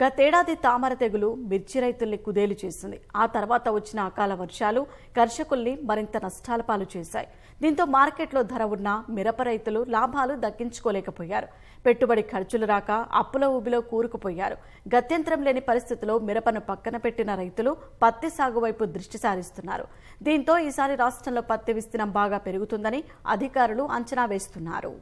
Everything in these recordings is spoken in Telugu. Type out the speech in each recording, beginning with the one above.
గతేడాది తామర తెగులు మిర్చి రైతుల్ని కుదేలు చేసింది ఆ తర్వాత వచ్చిన అకాల వర్షాలు కర్షకుల్ని మరింత నష్టాల పాలు చేశాయి దీంతో మార్కెట్లో ధర ఉన్న మిరప రైతులు లాభాలు దక్కించుకోలేకపోయారు పెట్టుబడి ఖర్చులు రాక అప్పుల ఊబిలో కూరుకుపోయారు గత్యంతరం లేని పరిస్థితిలో మిరపను పక్కన పెట్టిన రైతులు పత్తి సాగు వైపు దృష్టి సారిస్తున్నారు దీంతో ఈసారి రాష్ట్రంలో పత్తి విస్తీర్ణం బాగా పెరుగుతుందని అధికారులు అంచనా వేస్తున్నారు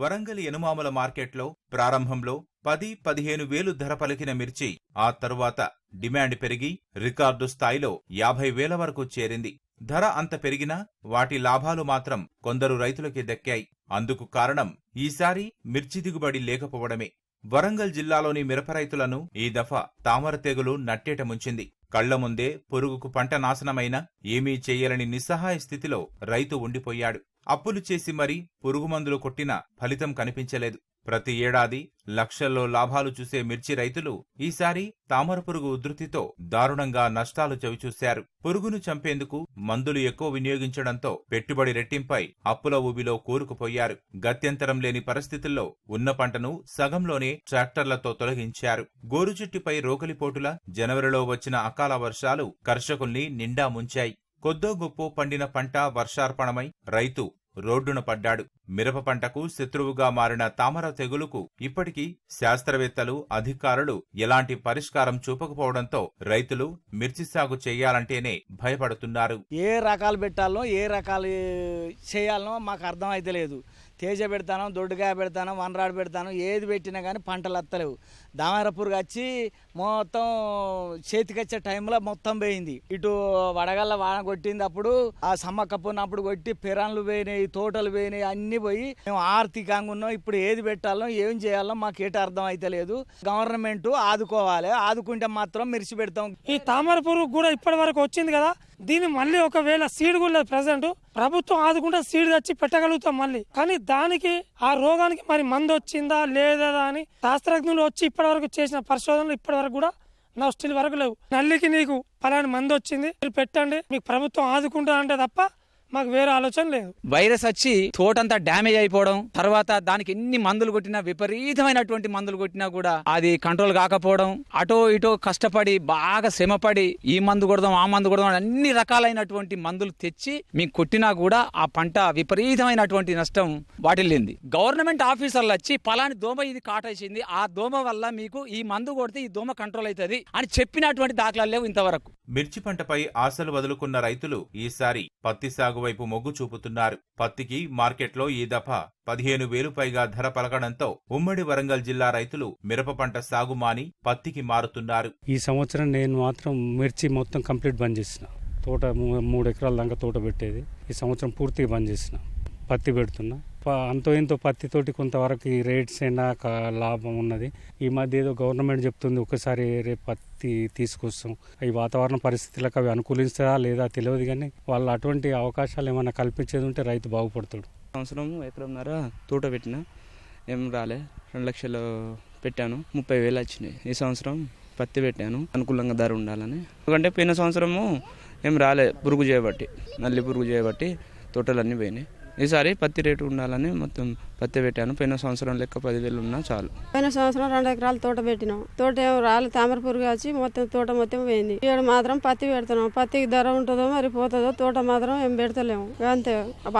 వరంగల్ యనుమామల మార్కెట్లో ప్రారంభంలో పది పదిహేను వేలు ధర పలికిన మిర్చి ఆ తరువాత డిమాండ్ పెరిగి రికార్డు స్థాయిలో యాభై వేల వరకు చేరింది ధర అంత పెరిగినా వాటి లాభాలు మాత్రం కొందరు రైతులకి దక్కాయి అందుకు కారణం ఈసారి మిర్చి దిగుబడి లేకపోవడమే వరంగల్ జిల్లాలోని మిరప రైతులను ఈ దఫా తామర తెగులు నట్టేట ముంచింది కళ్ల ముందే పురుగుకు పంట నాశనమైన ఏమీ చేయలేని నిస్సహాయ స్థితిలో రైతు ఉండిపోయాడు అప్పులు చేసి మరీ పురుగు మందులు కొట్టినా ఫలితం కనిపించలేదు ప్రతి ఏడాది లక్షల్లో లాభాలు చూసే మిర్చి రైతులు ఈసారి తామర పురుగు ఉధృతితో దారుణంగా నష్టాలు చవిచూశారు పురుగును చంపేందుకు మందులు ఎక్కువ వినియోగించడంతో పెట్టుబడి రెట్టింపై అప్పుల ఊబిలో కూరుకుపోయారు గత్యంతరం లేని పరిస్థితుల్లో ఉన్న పంటను సగంలోనే ట్రాక్టర్లతో తొలగించారు గోరుచుట్టిపై రోకలిపోటుల జనవరిలో వచ్చిన అకాల వర్షాలు కర్షకుల్ని నిండా ముంచాయి కొద్దో గొప్పో పండిన పంట వర్షార్పణమై రైతు రోడ్డున పడ్డాడు మిరప పంటకు శత్రువుగా మారిన తామర తెగులుకు ఇప్పటికీ శాస్త్రవేత్తలు అధికారులు ఎలాంటి పరిష్కారం చూపకపోవడంతో రైతులు మిర్చి సాగు చేయాలంటేనే భయపడుతున్నారు ఏ రకాలు పెట్టాలో ఏ రకాలు చేయాలనో మాకు అర్థం అయితే లేదు తేజ పెడతాను దొడ్డుగా పెడతాను వనరాడు పెడతాను ఏది పెట్టినా కానీ పంటలు అత్తలేవు దామరపూర్కి వచ్చి మొత్తం చేతికొచ్చే టైంలో మొత్తం పోయింది ఇటు వడగల్ల వాన కొట్టింది అప్పుడు ఆ సమ్మక్క కొట్టి పెరాన్లు పోయినాయి తోటలు పోయినాయి అన్ని పోయి మేము ఆర్థికంగా ఉన్నాం ఇప్పుడు ఏది పెట్టాలో ఏం చేయాలో మాకు ఏట అర్థం అయితే లేదు గవర్నమెంట్ ఆదుకోవాలి ఆదుకుంటే మాత్రం మెరిసి పెడతాం ఈ తామర పురుగు కూడా ఇప్పటి వరకు వచ్చింది కదా దీన్ని మళ్ళీ ఒకవేళ సీడ్ కూడా ప్రజెంట్ ప్రభుత్వం ఆదుకుంటే సీడ్ తెచ్చి పెట్టగలుగుతాం మళ్ళీ కానీ దానికి ఆ రోగానికి మరి మందు వచ్చిందా లేదా అని శాస్త్రజ్ఞులు వచ్చి ఇప్పటి వరకు చేసిన పరిశోధనలు ఇప్పటి వరకు కూడా నా స్టిల్ వరకు లేవు నల్లికి నీకు పలాని మంది వచ్చింది మీరు పెట్టండి మీకు ప్రభుత్వం ఆదుకుంటా అంటే తప్ప మాకు వేరే ఆలోచన లేదు వైరస్ వచ్చి తోటంతా డ్యామేజ్ అయిపోవడం తర్వాత దానికి ఎన్ని మందులు కొట్టినా విపరీతమైనటువంటి మందులు కొట్టినా కూడా అది కంట్రోల్ కాకపోవడం అటో ఇటో కష్టపడి బాగా శ్రమపడి ఈ మందు కొడదాం ఆ మందు కొడదాం అన్ని రకాలైనటువంటి మందులు తెచ్చి మీకు కొట్టినా కూడా ఆ పంట విపరీతమైనటువంటి నష్టం వాటిల్లింది గవర్నమెంట్ ఆఫీసర్లు వచ్చి పలాని దోమ ఇది కాటేసింది ఆ దోమ వల్ల మీకు ఈ మందు కొడితే ఈ దోమ కంట్రోల్ అవుతుంది అని చెప్పినటువంటి దాఖలాలు లేవు ఇంతవరకు మిర్చి పంటపై ఆశలు వదులుకున్న రైతులు ఈసారి పత్తి సాగు సాగు వైపు మొగ్గు చూపుతున్నారు పత్తికి మార్కెట్లో ఈ దఫా పదిహేను వేలు పైగా ధర పలకడంతో ఉమ్మడి వరంగల్ జిల్లా రైతులు మిరప పంట సాగు మాని పత్తికి మారుతున్నారు ఈ సంవత్సరం నేను మాత్రం మిర్చి మొత్తం కంప్లీట్ బంద్ చేసిన తోట మూడు ఎకరాల దాకా తోట పెట్టేది ఈ సంవత్సరం పూర్తిగా బంద్ చేసిన పత్తి పెడుతున్నా అంతో ఇంతో పత్తితోటి కొంతవరకు రేట్స్ అయినా లాభం ఉన్నది ఈ మధ్య ఏదో గవర్నమెంట్ చెప్తుంది ఒకసారి రేపు పత్తి తీసుకొస్తాం ఈ వాతావరణ పరిస్థితులకు అవి అనుకూలిస్తారా లేదా తెలియదు కానీ వాళ్ళు అటువంటి అవకాశాలు ఏమైనా కల్పించేది ఉంటే రైతు బాగుపడతాడు సంవత్సరం ఉన్నారా తోట పెట్టిన ఏం రాలే రెండు లక్షలు పెట్టాను ముప్పై వేలు వచ్చినాయి ఈ సంవత్సరం పత్తి పెట్టాను అనుకూలంగా ధర ఉండాలని ఎందుకంటే పోయిన సంవత్సరము ఏం రాలే పురుగు చేయబట్టి నల్లి పురుగు చేయబట్టి తోటలన్నీ పోయినాయి ఈసారి పత్తి రేటు ఉండాలని మొత్తం పత్తి పెట్టాను పోయిన సంవత్సరం లెక్క పదివేలు ఉన్నా చాలు పోయిన సంవత్సరం రెండు ఎకరాలు తోట పెట్టినాం తోట రాళ్ళు తామర పురుగు వచ్చి మొత్తం తోట మొత్తం పోయింది ఇక్కడ మాత్రం పత్తి పెడుతున్నాం పత్తికి ధర ఉంటుందో మరి పోతుందో తోట మాత్రం ఏం పెడతలేము అంతే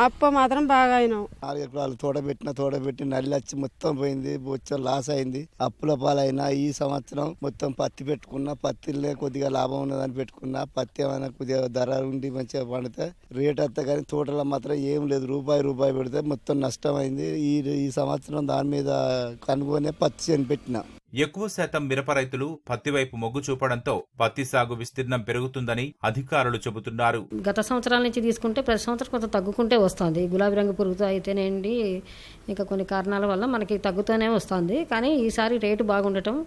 అప్ప మాత్రం బాగా అయినాం నాలుగు ఎకరాలు తోట పెట్టిన తోట పెట్టి నల్లి వచ్చి మొత్తం పోయింది బొచ్చం లాస్ అయింది అప్పుల పాలైనా ఈ సంవత్సరం మొత్తం పత్తి పెట్టుకున్నా పత్తి కొద్దిగా లాభం ఉన్నదని పెట్టుకున్నా పత్తి ఏమైనా కొద్దిగా ధర ఉండి మంచిగా పండితే రేట్ అంతా కానీ తోటలో మాత్రం ఏం లేదు రూపాయి రూపాయి పెడితే మొత్తం నష్టమైంది ఈ ఈ సంవత్సరం దాని మీద కనుగొనే పత్తి చనిపెట్టిన ఎక్కువ శాతం మిరప రైతులు పత్తి వైపు మొగ్గు చూపడంతో పత్తి సాగు విస్తీర్ణం పెరుగుతుందని అధికారులు చెబుతున్నారు గత సంవత్సరాల నుంచి తీసుకుంటే ప్రతి సంవత్సరం కొంత తగ్గుకుంటే వస్తుంది గులాబీ రంగు పురుగుతో అయితేనేండి ఇంకా కొన్ని కారణాల వల్ల మనకి తగ్గుతూనే వస్తుంది కానీ ఈసారి రేటు బాగుండటం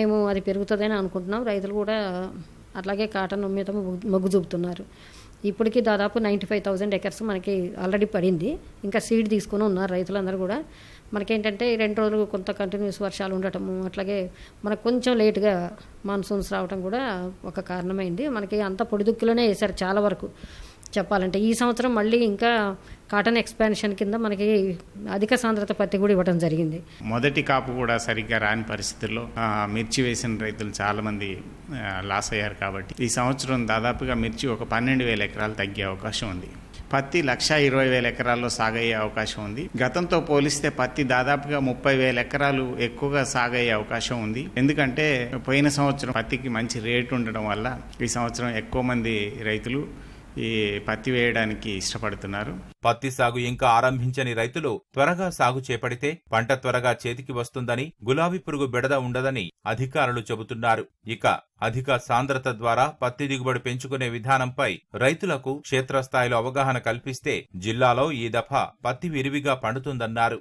మేము అది పెరుగుతుందని అనుకుంటున్నాం రైతులు కూడా అట్లాగే కాటన్ మీద మొగ్గు చూపుతున్నారు ఇప్పటికీ దాదాపు నైంటీ ఫైవ్ థౌజండ్ ఎకర్స్ మనకి ఆల్రెడీ పడింది ఇంకా సీడ్ తీసుకుని ఉన్నారు రైతులందరూ కూడా మనకేంటంటే రెండు రోజులు కొంత కంటిన్యూస్ వర్షాలు ఉండటము అట్లాగే మనకు కొంచెం లేట్గా మాన్సూన్స్ రావడం కూడా ఒక కారణమైంది మనకి అంత పొడిదుక్కులోనే వేశారు చాలా వరకు చెప్పాలంటే ఈ సంవత్సరం మళ్ళీ ఇంకా కాటన్ ఎక్స్పాన్షన్ కింద మనకి అధిక సాంద్రత పత్తి కూడా ఇవ్వడం జరిగింది మొదటి కాపు కూడా సరిగ్గా రాని పరిస్థితుల్లో మిర్చి వేసిన రైతులు చాలామంది లాస్ అయ్యారు కాబట్టి ఈ సంవత్సరం దాదాపుగా మిర్చి ఒక పన్నెండు వేల ఎకరాలు తగ్గే అవకాశం ఉంది పత్తి లక్ష ఇరవై వేల ఎకరాల్లో సాగయ్యే అవకాశం ఉంది గతంతో పోలిస్తే పత్తి దాదాపుగా ముప్పై వేల ఎకరాలు ఎక్కువగా సాగయ్యే అవకాశం ఉంది ఎందుకంటే పోయిన సంవత్సరం పత్తికి మంచి రేటు ఉండడం వల్ల ఈ సంవత్సరం ఎక్కువ మంది రైతులు ఈ పత్తి వేయడానికి ఇష్టపడుతున్నారు పత్తి సాగు ఇంకా ఆరంభించని రైతులు త్వరగా సాగు చేపడితే పంట త్వరగా చేతికి వస్తుందని గులాబీ పురుగు బెడద ఉండదని అధికారులు చెబుతున్నారు ఇక అధిక సాంద్రత ద్వారా పత్తి దిగుబడి పెంచుకునే విధానంపై రైతులకు క్షేత్రస్థాయిలో అవగాహన కల్పిస్తే జిల్లాలో ఈ దఫా పత్తి విరివిగా పండుతుందన్నారు